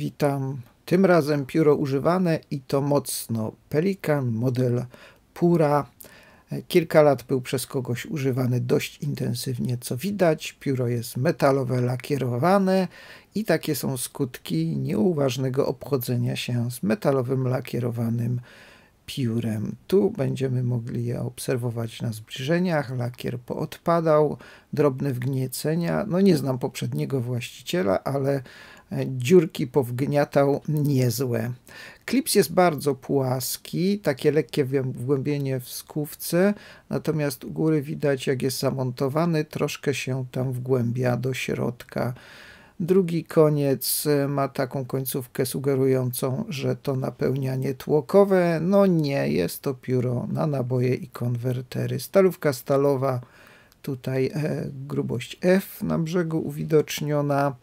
Witam. Tym razem pióro używane i to mocno. Pelikan model Pura. Kilka lat był przez kogoś używany dość intensywnie, co widać. Pióro jest metalowe, lakierowane i takie są skutki nieuważnego obchodzenia się z metalowym lakierowanym piórem. Tu będziemy mogli je obserwować na zbliżeniach. Lakier poodpadał, drobne wgniecenia. No nie znam poprzedniego właściciela, ale e, dziurki powgniatał niezłe. Klips jest bardzo płaski, takie lekkie wgłębienie w skówce, natomiast u góry widać jak jest zamontowany, troszkę się tam wgłębia do środka. Drugi koniec e, ma taką końcówkę sugerującą, że to napełnianie tłokowe. No nie, jest to pióro na naboje i konwertery. Stalówka stalowa, tutaj e, grubość F na brzegu uwidoczniona.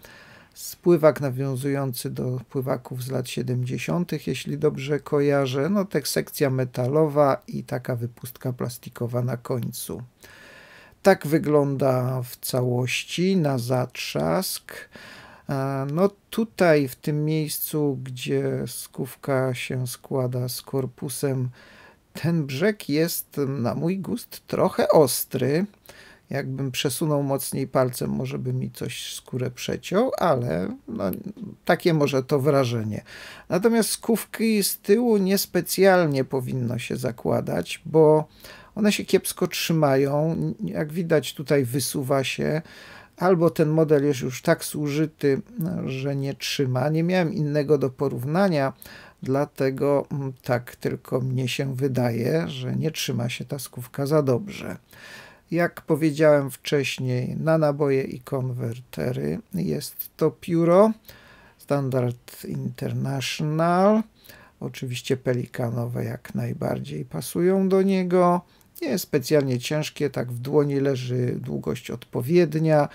Spływak nawiązujący do pływaków z lat 70., jeśli dobrze kojarzę. No tak sekcja metalowa i taka wypustka plastikowa na końcu. Tak wygląda w całości na zatrzask. E, no tutaj w tym miejscu, gdzie skówka się składa z korpusem, ten brzeg jest na mój gust trochę ostry. Jakbym przesunął mocniej palcem, może by mi coś skórę przeciął, ale no, takie może to wrażenie. Natomiast skówki z tyłu niespecjalnie powinno się zakładać, bo one się kiepsko trzymają. Jak widać, tutaj wysuwa się. Albo ten model jest już tak zużyty, że nie trzyma. Nie miałem innego do porównania, dlatego mm, tak tylko mnie się wydaje, że nie trzyma się taskówka za dobrze. Jak powiedziałem wcześniej, na naboje i konwertery jest to pióro Standard International. Oczywiście pelikanowe jak najbardziej pasują do niego nie jest specjalnie ciężkie, tak w dłoni leży długość odpowiednia.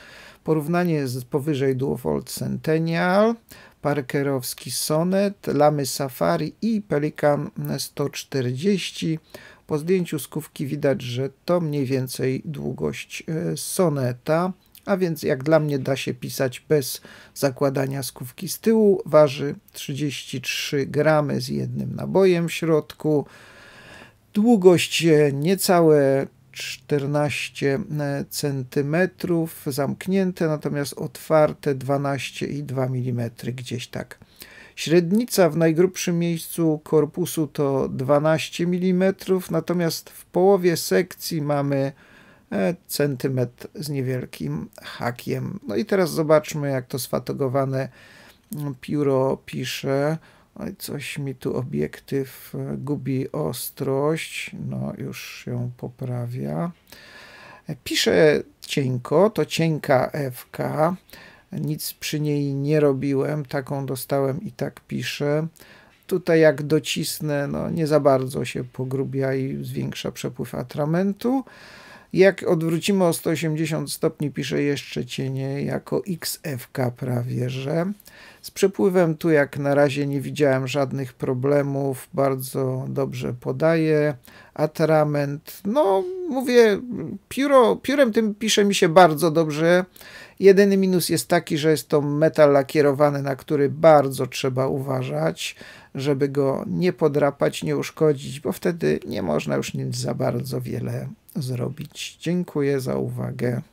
Porównanie z powyżej Duofold Centennial, Parkerowski Sonet, Lamy Safari i Pelikan 140. Po zdjęciu skówki widać, że to mniej więcej długość e, soneta, a więc jak dla mnie da się pisać bez zakładania skówki z tyłu. Waży 33 gramy z jednym nabojem w środku. Długość e, niecałe 14 e, cm, zamknięte, natomiast otwarte 12,2 mm, gdzieś tak. Średnica w najgrubszym miejscu korpusu to 12 mm, natomiast w połowie sekcji mamy e, centymetr z niewielkim hakiem. No i teraz zobaczmy, jak to sfatogowane mm, pióro pisze. Oj, coś mi tu obiektyw e, gubi ostrość. No, już ją poprawia. E, piszę cienko, to cienka FK. Nic przy niej nie robiłem, taką dostałem i tak piszę. Tutaj jak docisnę, no nie za bardzo się pogrubia i zwiększa przepływ atramentu. Jak odwrócimy o 180 stopni, pisze jeszcze cienie jako XFK prawie, że z przepływem tu jak na razie nie widziałem żadnych problemów, bardzo dobrze podaje atrament. No mówię, pióro, piórem tym pisze mi się bardzo dobrze Jedyny minus jest taki, że jest to metal lakierowany, na który bardzo trzeba uważać, żeby go nie podrapać, nie uszkodzić, bo wtedy nie można już nic za bardzo wiele zrobić. Dziękuję za uwagę.